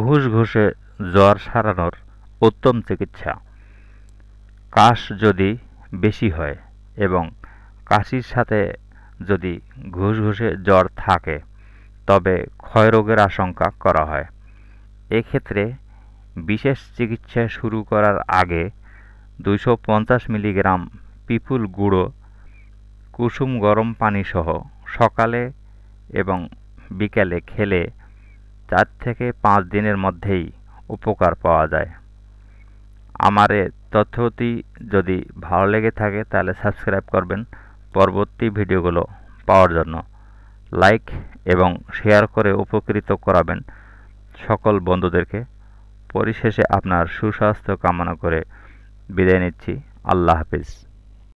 ঘুষ ঘুষে জ্বর সারানোর উত্তম চিকিৎসা কাশ যদি বেশি হয় এবং কাশির সাথে যদি ঘুষ ঘুষে জ্বর থাকে তবে ক্ষয়রোগের আশঙ্কা করা হয় এক্ষেত্রে বিশেষ চিকিৎসা শুরু করার আগে দুইশো মিলিগ্রাম পিপুল গুঁড়ো কুসুম গরম পানি সহ সকালে এবং বিকালে খেলে চার থেকে পাঁচ দিনের মধ্যেই উপকার পাওয়া যায় আমার এ তথ্যটি যদি ভালো লেগে থাকে তাহলে সাবস্ক্রাইব করবেন পরবর্তী ভিডিওগুলো পাওয়ার জন্য লাইক এবং শেয়ার করে উপকৃত করাবেন সকল বন্ধুদেরকে পরিশেষে আপনার সুস্বাস্থ্য কামনা করে বিদায় নিচ্ছি আল্লাহ হাফিজ